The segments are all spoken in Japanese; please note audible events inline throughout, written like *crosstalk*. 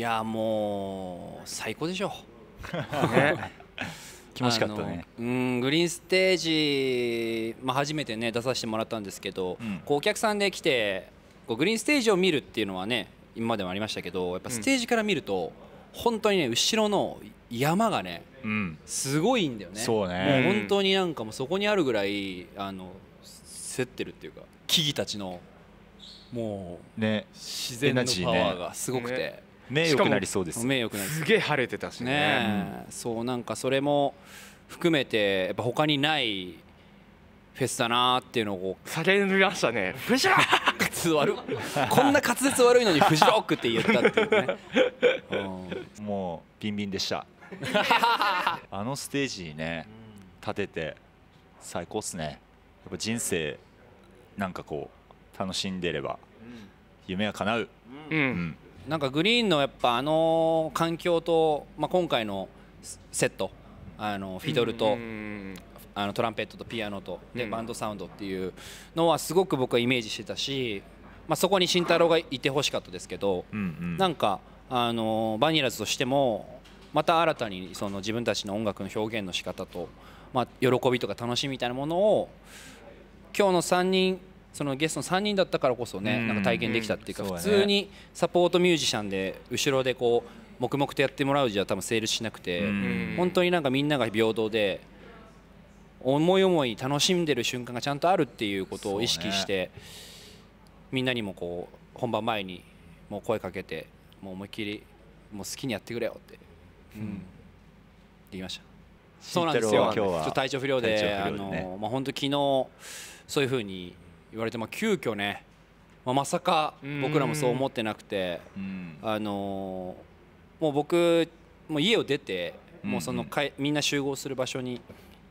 いやもう最高でしょう、*laughs* ね、気持ちかったねうんグリーンステージ、まあ、初めてね出させてもらったんですけど、うん、こうお客さんで来てこうグリーンステージを見るっていうのはね今までもありましたけどやっぱステージから見ると、本当にね後ろの山がね、うん、すごいんだよねそうねもう本当になんかもうそこにあるぐらいあの競ってるっていうか木々たちのもう、ね、自然のパワーがすごくて、ね、目良くなりそうです目良くなりすげえ晴れてたしね、ねうん、そうなんかそれも含めてやっぱ他にないフェスだなーっていうのを叫びましたねフジロックこんな滑舌悪いのにフジロックって言ったっていうね、うん、もうビンビンでした *laughs* あのステージにね立てて最高っすねやっぱ人生なんかこう楽しんでれば夢は叶う、うん、うんなんかグリーンのやっぱあの環境と、まあ、今回のセットあのフィドルとあのトランペットとピアノとでバンドサウンドっていうのはすごく僕はイメージしてたし、まあ、そこに慎太郎がいてほしかったですけど、うんうん、なんかあのバニラズとしてもまた新たにその自分たちの音楽の表現の仕方とまと喜びとか楽しみみたいなものを今日の3人そのゲストの3人だったからこそね、なんか体験できたっていうか、普通にサポートミュージシャンで後ろでこう黙々とやってもらうじゃ多分セールしなくて、本当になんかみんなが平等で思い思い楽しんでる瞬間がちゃんとあるっていうことを意識して、みんなにもこう本番前にもう声かけてもう思いっきりもう好きにやってくれよって、うん、言いました。そうなんですよ。ちょっと体調不良で、あのまあ本当昨日そういうふうに言われて、まあ、急遽ね、まあ、まさか僕らもそう思ってなくて、あのー、もう僕もう家を出てもうそのかいみんな集合する場所に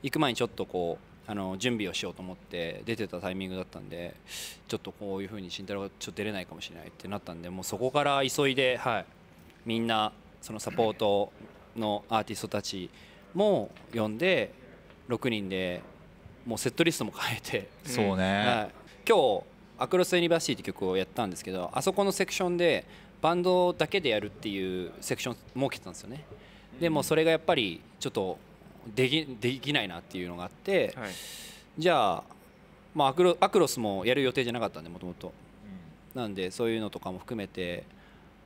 行く前にちょっとこうあの準備をしようと思って出てたタイミングだったんでちょっとこういうふうに慎太郎がちょっと出れないかもしれないってなったんでもうそこから急いで、はい、みんなそのサポートのアーティストたちも呼んで6人でもうセットリストも変えてそうね、はい、今日アクロス・ユニバーシティって曲をやったんですけどあそこのセクションでバンドだけでやるっていうセクション設けてたんですよねでもそれがやっぱりちょっとできできないなっていうのがあって、はい、じゃあ、まあ、アクロアクロスもやる予定じゃなかったんでもともとなんでそういうのとかも含めて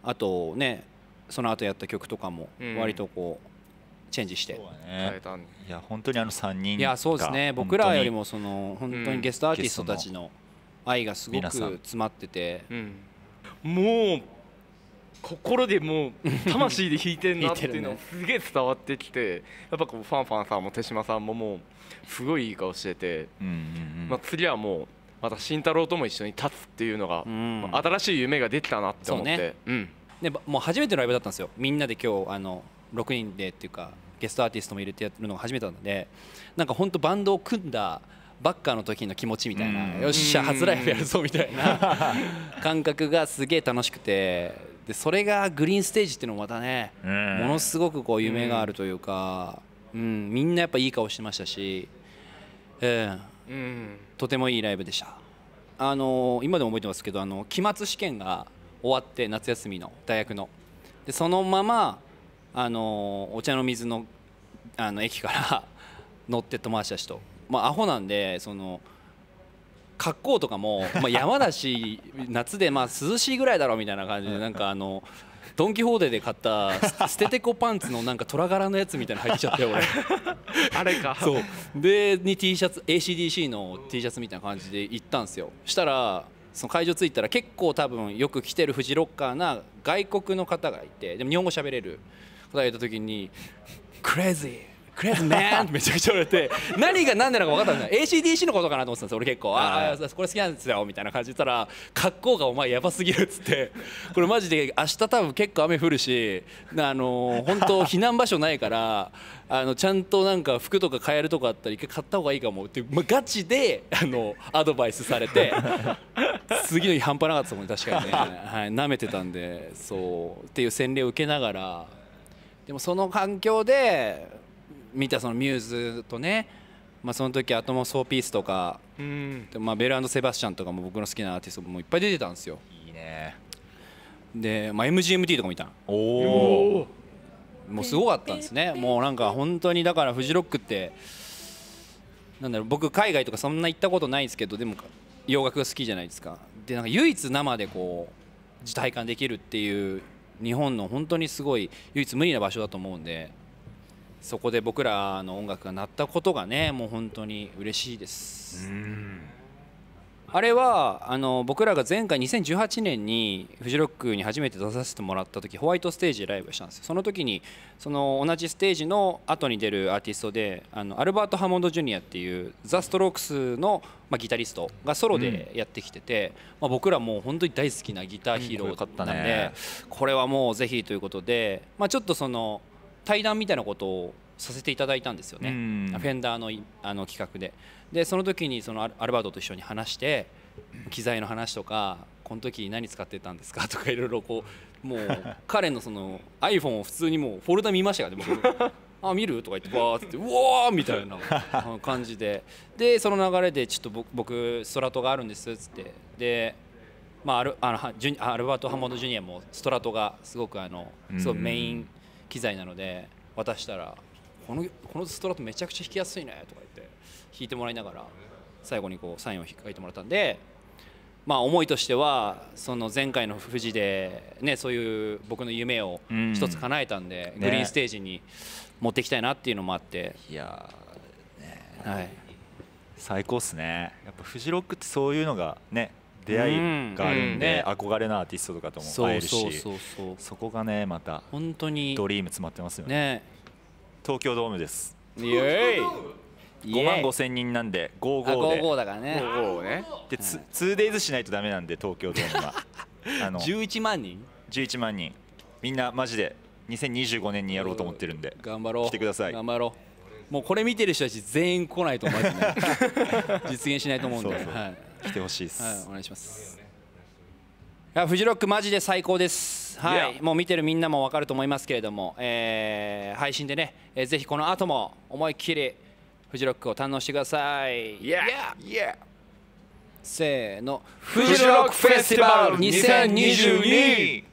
あとねその後やった曲とかも割とこう、チェンジして、ね、いや本当にあの3人いやそうですね僕らよりもその本当にゲストアーティストたちの、うん愛がすごく詰まってて、うん、もう心でもう魂で弾いてんなっていうのすげえ伝わってきてやっぱこうファンファンさんも手嶋さんももうすごいいい顔してて、まあ、次はもうまた慎太郎とも一緒に立つっていうのが、新しい夢ができたなって思って、うん、でもう初めてのライブだったんですよみんなで今日あの6人でっていうかゲストアーティストも入れてやるのが初めてなのでなんか本当バンドを組んだバッカーの時の気持ちみたいな、よっしゃ初ライブやるぞみたいな感覚がすげえ楽しくてでそれがグリーンステージっていうのもまたね、ものすごくこう夢があるというか、うん、みんなやっぱいい顔してましたし、えうん、とてもいいライブでした。あの今でも覚えてますけどあの期末試験が終わって夏休みの大学のでそのままあのお茶の水のあの駅から *laughs* 乗って友達たちとまあ、アホなんでその格好とかも、まあ、山だし *laughs* 夏でまあ涼しいぐらいだろうみたいな感じでなんかあの。ドン・キホーデで買った捨ててこパンツのなんか虎柄のやつみたいなの入っちゃって俺 *laughs* あれかそうでに T シャツ ACDC の T シャツみたいな感じで行ったんですよしたらその会場着いたら結構多分よく来てるフジロッカーな外国の方がいてでも日本語喋れる方がいた時に「クレイジークレーズマンめちゃくちゃ言われて何が何なのか分かったんだ ACDC のことかなと思ってたんです俺結構ああこれ好きなんですよみたいな感じで言ったら格好がお前やばすぎるっつってこれマジで明日多分結構雨降るしあの本当避難場所ないから *laughs* あのちゃんとなんか服とか買えるとこあったら一回買った方がいいかもってまあ、ガチであのアドバイスされて *laughs* 次の日半端なかったもんね確かにねはい舐めてたんでそうっていう洗礼を受けながらでもその環境で見たそのミューズとね、まあ、その時アトモ・ソーピースとか、うんまあ、ベルセバスチャンとかも僕の好きなアーティストもいっぱい出てたんですよいいねで、まあ、MGMT とかもいたおおもうすごかったんですねもうなんか本当にだからフジロックってなんだろう僕海外とかそんな行ったことないですけどでも洋楽が好きじゃないですかでなんか唯一生でこう体感できるっていう日本の本当にすごい唯一無二な場所だと思うんでそこで僕らの音楽が鳴ったことがねもう本当に嬉しいですあれはあの僕らが前回2018年にフジロックに初めて出させてもらった時ホワイトステージでライブしたんですよその時にその同じステージの後に出るアーティストであのアルバート・ハモンド・ジュニアっていうザ・ストロークスの、まあ、ギタリストがソロでやってきてて、うん、まあ、僕らもう本当に大好きなギターヒーローだったんで、うんね、これはもうぜひということで、まあ、ちょっとその対談みたいなことをさせていただいたんですよね、フェンダーのあの企画ででその時にそのアルバートと一緒に話して機材の話とかこの時何使ってたんですかとかいろいろこうもう *laughs* 彼のその iPhone を普通にもうフォルダ見ましたよね僕 *laughs* あ見るとか言ってわーってうわーみたいな *laughs* 感じででその流れでちょっと僕ストラトがあるんですっつってでまあアルあのジュアルバート・ハモード・ジュニアもストラトがすごくあのすごいメイン、機材なので渡したらこのこのストラットめちゃくちゃ弾きやすいねとか言って弾いてもらいながら最後にこうサインを書いてもらったんで、まあ、思いとしてはその前回の富士で、ね、そういう僕の夢を一つ叶えたんで、グリーンステージに持っていきたいなっていうのもあって。いやねはい、最高っすねやっぱフジロックってそういうのがね出会いがあるんで、憧れのアーティストとかとも会えるしそこがねまた本当にドリーム詰まってますよね東京ドームですイ5万5千人なんで55で55だからねねで 2days しないとダメなんで東京ドームは *laughs* あの11万人11万人みんなマジで2025年にやろうと思ってるんで頑張ろう来てください頑張ろうもうこれ見てる人たち全員来ないと思う *laughs* 実現しないと思うんでそうそう、はい来てほしいです、はい、お願いしますいやフジロックマジで最高です、はい、yeah. もう見てるみんなもわかると思いますけれども、えー、配信でね、えー、ぜひこの後も思いっきりフジロックを堪能してください、yeah. Yeah. せーのフジロックフェスティバル2022